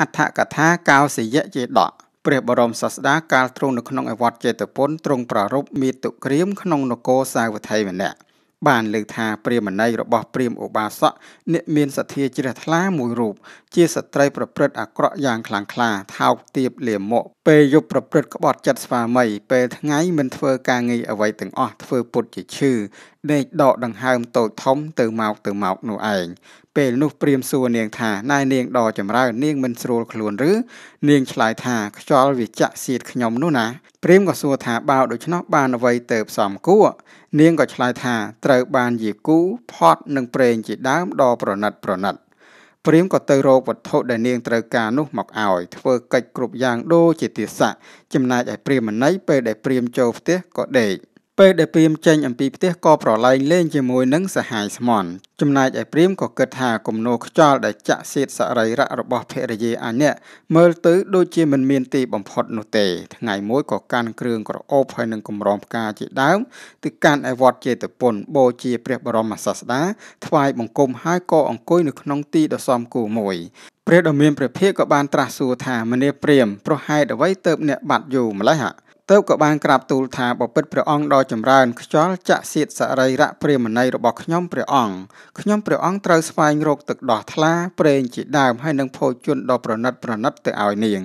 អដ្ឋកថាកោសិយៈជាដកព្រះបរមសាស្តាកាលទ្រង់នៅក្នុងឯវត្តចេតពុនទ្រង់ប្ររពមេតុក្រៀមក្នុងនគរសាវត្ថីម្នាក់បានលើកថាព្រាមណីរបស់ព្រាមឧបាសកអ្នកមានសទ្ធាជ្រះថ្លាមួយរូបជាស្ត្រីប្រព្រឹត្តអាក្រក់យ៉ាងខ្លាំងក្លាថោកទាបលាមកពេលយប់ប្រព្រឹត្តក្បត់ចិត្តស្វាមីពេលថ្ងៃមិនធ្វើការងារអ្វីទាំងអស់ធ្វើពុតជាឈឺដេកដកដង្ហើមតូចធំទៅមកទៅមកនោះឯងពេលនោះព្រាមសួរនាងថាណែនាងដកចម្រើននាងមិនស្រួលខ្លួនឬនាងឆ្លើយថាខ្យល់វាចាក់សៀតខ្ញុំនោះណាព្រាមក៏សួរថាបើដូច្នោះបានអ្វីទៅផ្សំគួរនាងក៏ឆ្លើយថាត្រូវបានយាគូផត់និងប្រេងជាដើមដ៏ប្រណិតប្រណិតព្រាមក៏ទៅរកវត្ថុដែលនាងត្រូវការនោះមកឲ្យធ្វើកិច្ចគ្រប់យ៉ាងដូចជាទាស័កចំណែកឯព្រាមណីពេលដែលព្រាមចូលផ្ទះក៏ដេកពេលដែលព្រាមចេញអំពីផ្ទះក៏ប្រឡែងលេងជាមួយនឹងសហាយស្មន់ចំណែកឯព្រាមក៏គិតថាគំនោខ្យល់ដែលចាក់សៀតសរីរៈរបស់ភរិយាអញនេះមើលទៅដូចជាមិនមានទីបំផុតនោះទេ ថ្ងៃមួយក៏កាន់គ្រឿងក្រអូបហើយនឹងកម្រងផ្កាជាដើមទៅកាន់ឯវត្តចេតពុនបូជាព្រះបរមសាស្តា ថ្វាយបង្គំហើយក៏អង្គុយនៅក្នុងទីដ៏សមគួរមួយព្រះដ៏មានព្រះភិក្ខក៏បានត្រាស់សួរថាមនាព្រាមប្រហែលអ្វីទៅអ្នកបាត់យូរម្ល៉េះហ่ะទៅក៏បានក្រាបទូលថាបពិតព្រះអង្គដ៏ចម្រើនខ្យល់ចាក់សៀតសរីរៈព្រាមណីរបស់ខ្ញុំព្រះអង្គខ្ញុំព្រះអង្គត្រូវស្វែងរកទឹកដោះថ្លាប្រេងជាដើមហើយនឹងភោជនដ៏ប្រណិតប្រណិតទៅឲ្យនាង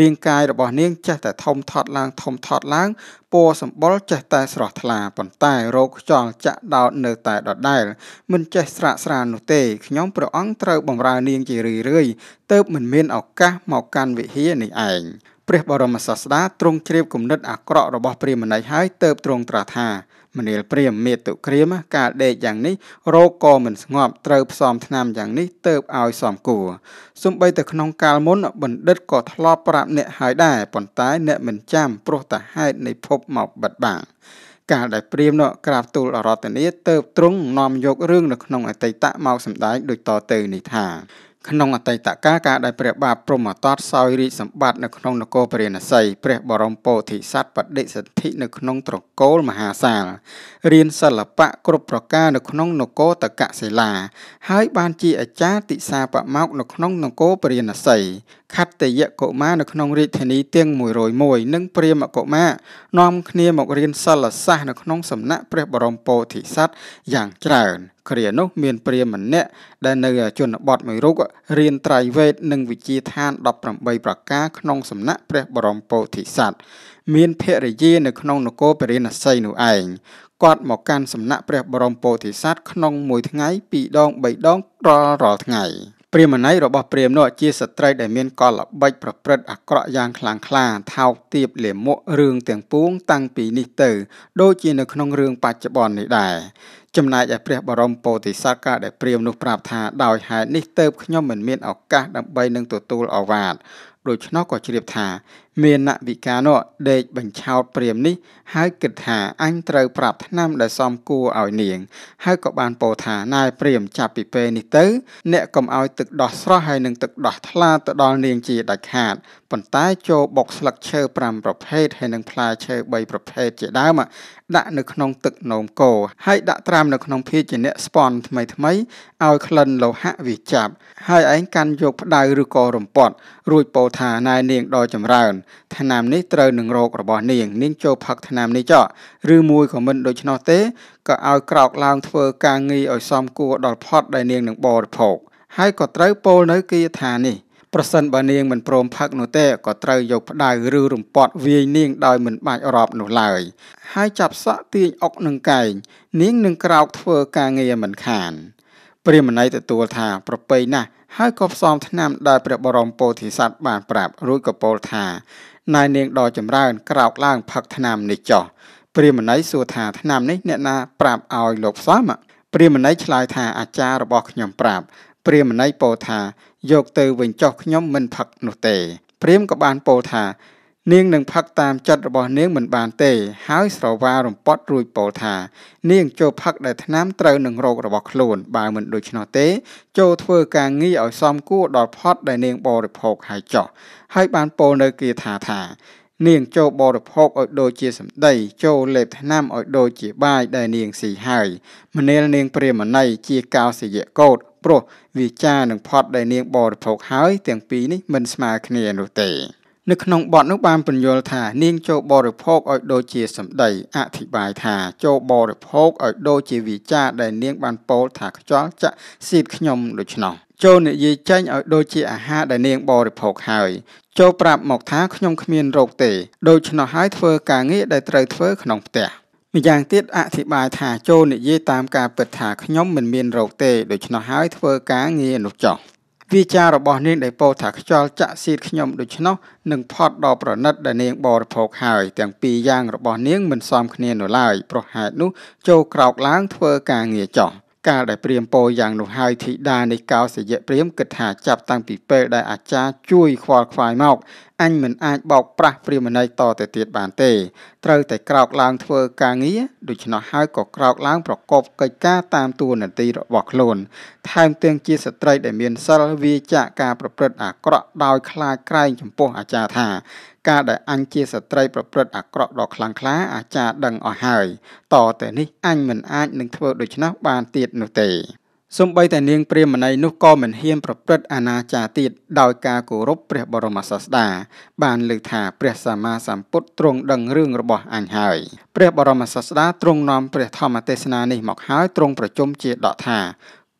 រាងកាយរបស់នាងចេះតែធំថត់ឡើងធំថត់ឡើងពណ៌សម្បុរចេះតែស្រស់ថ្លាប៉ុន្តែរោគខ្យល់ចាក់ដោតនៅតែដដែល មិនចេះស្រាកស្រាននោះទេខ្ញុំព្រះអង្គត្រូវបំរើនាងជារឿយរឿយទៅមិនមានឱកាសមកកាន់វិហារនេះឯងព្រះបរមសាស្តាទ្រង់ជ្រាបគំនិតអាក្រក់របស់ព្រាហ្មណីហើយទៅបទ្រង់ត្រាស់ថាមនាលព្រាមមេតុក្រាមការដេកយ៉ាងនេះរោគក៏មិនស្ងប់ត្រូវផ្សំថ្នាំយ៉ាងនេះទៅឲ្យសំគួរសំបីតែក្នុងកាលមុនបណ្ឌិតក៏ធ្លាប់ប្រាប់អ្នកហើយដែរប៉ុន្តែអ្នកមិនចាំព្រោះតែហេតុនៃភពមកបិទបាំងកាលដែលព្រាមនោះក្រាបទូលអរតនីទៅទ្រង់នាំយករឿងនៅក្នុងអតីតមកសម្ដែងដូចតទៅនេះថាក្នុងអតីតកាលការដែលព្រះបាទព្រហ្មទត្តសោយរាជសម្បត្តិនៅក្នុងនគរព្រះនសីព្រះបរមពោធិសត្វបដិសន្ធិនៅក្នុងត្រកូលមហាសាលរៀនសិល្បៈគ្រប់ប្រការនៅក្នុងនគរតកសិលាហើយបានជាអាចារ្យទិសាបមោកនៅក្នុងនគរព្រះនសីខត្តយកុមារនៅក្នុងរាជធានីទាំង101និងព្រាមកុមារនាំគ្នាមករៀនសិលសាស្ត្រនៅក្នុងសំណាក់ព្រះបរមពោធិសត្វយ៉ាងច្រើនគ្រានោះមានព្រាមម្នាក់ដែលនៅជនបទមួយរូបរៀនត្រៃវេទនិងវិជាឋាន18ប្រការក្នុងសំណាក់ព្រះបរមពោធិសត្វមានភរិយានៅក្នុងនគរពរិណសីនោះឯងគាត់មកកាន់សំណាក់ព្រះបរមពោធិសត្វក្នុងមួយថ្ងៃពីរដងបីដងរាល់រាល់ថ្ងៃព្រាមណៃរបស់ព្រាមនោះជាស្ត្រីដែលមានកលល្បិចប្រព្រឹត្តអាក្រក់យ៉ាងខ្លាំងក្លាថោកទាបលាមករឿងទាំងពួងតាំងពីនេះទៅដូចជានៅក្នុងរឿងបច្ចុប្បន្ននេះដែរចំណែកឯព្រះបរមពោធិសត្វកាដែលព្រាមនោះប្រាប់ថាដោយហេតុនេះទៅខ្ញុំមិនមានឱកាសដើម្បីនឹងទទួលអវាទដូច្នោះក៏ជ្រាបថាមានណវិការនោះដេកបញ្ឆោតព្រាមនេះហើយគិតថាអញត្រូវប្រាប់ថ្នាំដែលសមគួរឲ្យនាង ហើយក៏បានពោលថាណែព្រាមចាប់ពីពេលនេះទៅ អ្នកកុំឲ្យទឹកដោះស្រស់ហើយនឹងទឹកដោះថ្លាទៅដល់នាងជាដាច់ខាតប៉ុន្តែចូលបុកស្លឹកឈើ5ប្រភេទហើយនឹងផ្លែឈើ3ប្រភេទជាដើមដាក់នៅក្នុងទឹកនោមកោហើយដាក់ត្រាំនៅក្នុងភាជនៈស្ពន់ថ្មីថ្មីឲ្យក្លិនលោហៈវាចាប់ ហើយឯងកាន់យកផ្ដៅឬក៏រំពាត់ រួចពោលថាណែនាងដ៏ចម្រើនថ្នាំនេះត្រូវនឹងរោគរបស់នាងនាងចូលផឹកថ្នាំនេះចោលឬមួយក៏មិនដូច្នោះទេក៏ឲ្យក្រោកឡើងធ្វើការងារឲ្យសមគួរដល់ផត់ដែលនាងនឹងបរិភោគហើយក៏ត្រូវពោលនៅគាថានេះប្រសិនបើនាងមិនព្រមផឹកនោះទេក៏ត្រូវយកផ្ដៅឬរំពាត់វាយនាងដោយមិនបាច់រាប់នោះឡើយហើយចាប់សក់ទាញអុកនឹងកែងនាងនឹងក្រោកធ្វើការងារមិនខានព្រាហ្មណីទទួលថាប្រពៃណាស់ហើយក៏ផ្សំថ្នាំដែលព្រះបរមពោធិសត្វបានប្រាប់រួចក៏ពោលថានាយនាងដ៏ចម្រើនក្រោកឡើងផឹកថ្នាំនេះចោះព្រាហ្មណីសួរថាថ្នាំនេះអ្នកណាប្រាប់ឲ្យលោកផ្សំព្រាហ្មណីឆ្លើយថាអាចារ្យរបស់ខ្ញុំប្រាប់ ព្រាហ្មណីពោលថាយកទៅវិញចោះខ្ញុំមិនផឹកនោះទេព្រាហ្មណ៍ក៏បានពោលថានាងនឹងផឹកតាមចិត្តរបស់នាងមិនបានទេហើយស្រវារំពត់រួចពោលថានាងចូលផឹកដែលថ្នាំត្រូវនឹងរោគរបស់ខ្លួន បើមិនដូច្នោះទេ ចូលធ្វើការងារឲ្យសមគួរដល់ផត់ដែលនាងបរិភោគហើយចោះហើយបានពោលនៅគាថាថានាងចូលបរិភោគឲ្យដូចជាសម្ដីចូលលេបថ្នាំឲ្យដូចជាបាយដែលនាងស៊ីហើយម្នាលនាងព្រាមណីជាកោសិយៈកោតព្រោះវាចានឹងផត់ដែលនាងបរិភោគហើយទាំងពីរនេះមិនស្មើគ្នានោះទេនៅក្នុងបទនោះបានពន្យល់ថានាងចូលបរិភោគឲ្យដូចជាសម្ដីអធិប្បាយថាចូលបរិភោគឲ្យដូចជាវិចារដែលនាងបានពោលថាខ្យល់ចាក់ស៊ីបខ្ញុំដូច្នោះចូលនិយាយចេញឲ្យដូចជាអាហារដែលនាងបរិភោគហើយចូលប្រាប់មកថាខ្ញុំគ្មានរោគទេដូច្នោះហើយធ្វើការងារដែលត្រូវធ្វើក្នុងផ្ទះម្យ៉ាងទៀតអធិប្បាយថាចូលនិយាយតាមការពិតថាខ្ញុំមិនមានរោគទេដូច្នោះហើយធ្វើការងារនោះចោះវាចារបស់នាងដែលពោលថាខ្យល់ចាក់សៀតខ្ញុំដូច្នោះនឹងផត់ដល់ប្រណិតដែលនាងបរិភោគហើយទាំងពីរយ៉ាងរបស់នាងមិនសមគ្នានោះឡើយព្រោះហេតុនោះចូលក្រោកឡើងធ្វើការងារចោះកាលដែលព្រាមពោយ៉ាងនោះហើយធីតានៃកោសយៈព្រាមគិតថាចាប់តាំងពីពេលដែលអាចារ្យជួយខ្វល់ខ្វាយមកអញមិនអាចបោកប្រាស់ព្រាមណីតទៅទៀតបានទេត្រូវតែក្រោកឡើងធ្វើការងារដូច្នោះហើយក៏ក្រោកឡើងប្រកបកិច្ចការតាមតួនាទីរបស់ខ្លួនថែមទាំងជាស្ត្រីដែលមានសិលវាចាកការប្រព្រឹត្តអាក្រក់ដោយខ្លាចក្រែងចំពោះអាចារ្យថាការដែលអញជាស្ត្រីប្រព្រឹត្តអាក្រក់ដ៏ខ្លាំងក្លាអាចារ្យដឹងអស់ហើយតតែនេះអញមិនអាចនឹងធ្វើដូច្នោះបានទៀតនោះទេសំបីតែនាងព្រាមណីនោះក៏មិនហ៊ានប្រព្រឹត្តអនាចារទៀតដោយការគោរពព្រះបរមសាស្តា បានលើកថាព្រះសម្មាសម្ពុទ្ធទ្រង់ដឹងរឿងរបស់អញហើយព្រះបរមសាស្តាទ្រង់នាំព្រះធម្មទេសនានេះមកហើយទ្រង់ប្រជុំជាដកថា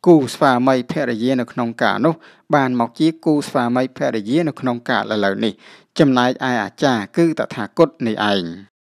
គូស្វាមីភរិយានៅក្នុងកាលនោះ បានមកជាគូស្វាមីភរិយានៅក្នុងកាលឥឡូវនេះចំណែកឯអាចារ្យគឺតថាគតនេះឯង